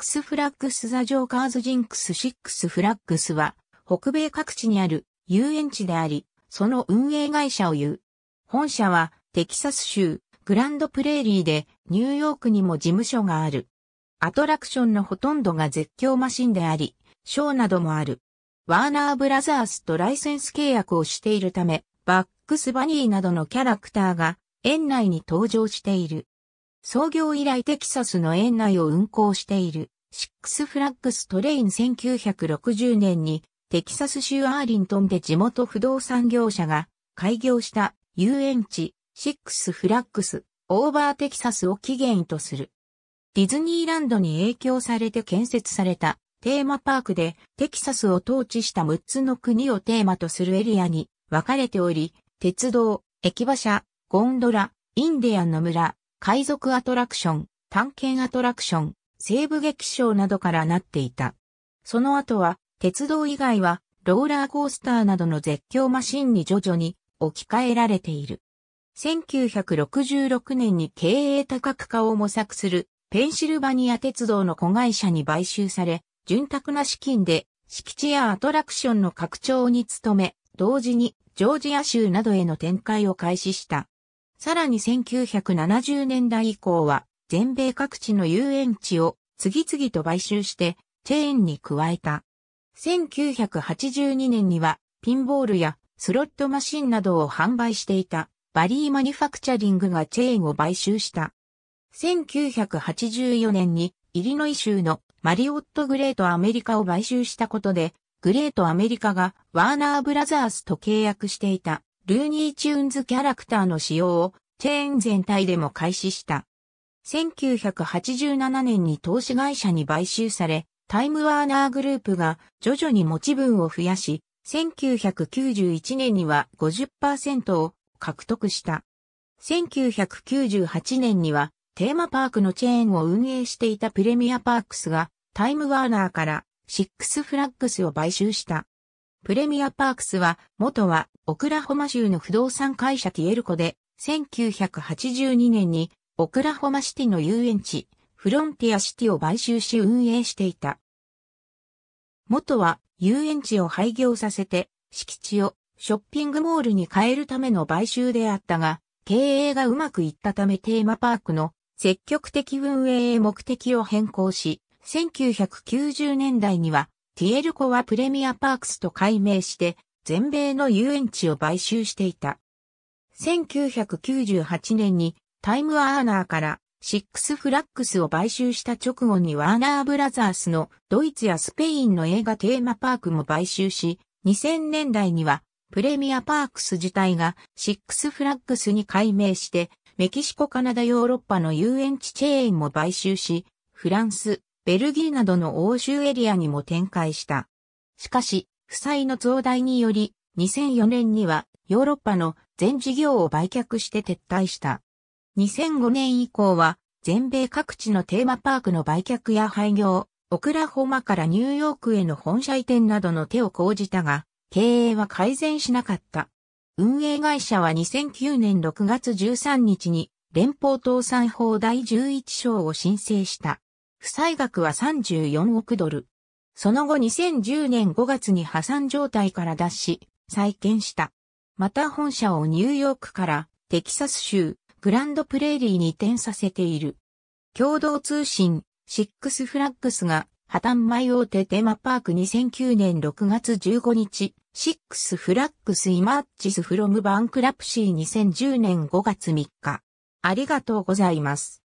ックスフラッグス・ザ・ジョーカーズ・ジンクス・シックス・フラッグスは、北米各地にある遊園地であり、その運営会社を言う。本社は、テキサス州、グランドプレーリーで、ニューヨークにも事務所がある。アトラクションのほとんどが絶叫マシンであり、ショーなどもある。ワーナーブラザースとライセンス契約をしているため、バックスバニーなどのキャラクターが、園内に登場している。創業以来テキサスの園内を運行している。シックスフラッグストレイン1960年にテキサス州アーリントンで地元不動産業者が開業した遊園地シックスフラッグスオーバーテキサスを起源とする。ディズニーランドに影響されて建設されたテーマパークでテキサスを統治した6つの国をテーマとするエリアに分かれており、鉄道、駅馬車、ゴンドラ、インディアンの村、海賊アトラクション、探検アトラクション、西部劇場などからなっていた。その後は、鉄道以外は、ローラーコースターなどの絶叫マシンに徐々に置き換えられている。1966年に経営多角化を模索するペンシルバニア鉄道の子会社に買収され、潤沢な資金で敷地やアトラクションの拡張に努め、同時にジョージア州などへの展開を開始した。さらに1970年代以降は全米各地の遊園地を次々と買収してチェーンに加えた。1982年にはピンボールやスロットマシンなどを販売していたバリーマニュファクチャリングがチェーンを買収した。1984年にイリノイ州のマリオット・グレート・アメリカを買収したことで、グレート・アメリカがワーナー・ブラザースと契約していたルーニー・チューンズキャラクターの使用をチェーン全体でも開始した。1987年に投資会社に買収され、タイムワーナーグループが徐々に持ち分を増やし、1991年には50%を獲得した。1998年にはテーマパークのチェーンを運営していたプレミアパークスがタイムワーナーからシックスフラッグスを買収した。プレミアパークスは元はオクラホマ州の不動産会社ティエルコで1982年にオクラホマシティの遊園地、フロンティアシティを買収し運営していた。元は遊園地を廃業させて、敷地をショッピングモールに変えるための買収であったが、経営がうまくいったためテーマパークの積極的運営へ目的を変更し、1990年代にはティエルコはプレミアパークスと改名して全米の遊園地を買収していた。1998年にタイムアーナーからシックスフラックスを買収した直後にワーナーブラザースのドイツやスペインの映画テーマパークも買収し、2000年代にはプレミアパークス自体がシックスフラックスに改名して、メキシコ、カナダ、ヨーロッパの遊園地チェーンも買収し、フランス、ベルギーなどの欧州エリアにも展開した。しかし、負債の増大により、2004年にはヨーロッパの全事業を売却して撤退した。2005年以降は、全米各地のテーマパークの売却や廃業、オクラホマからニューヨークへの本社移転などの手を講じたが、経営は改善しなかった。運営会社は2009年6月13日に連邦倒産法第11章を申請した。負債額は34億ドル。その後2010年5月に破産状態から脱し、再建した。また本社をニューヨークからテキサス州、グランドプレーリーに移転させている。共同通信、シックスフラッグスが破綻前大手テーマパーク2009年6月15日、シックスフラッグスイマッチスフロムバンクラプシー2010年5月3日。ありがとうございます。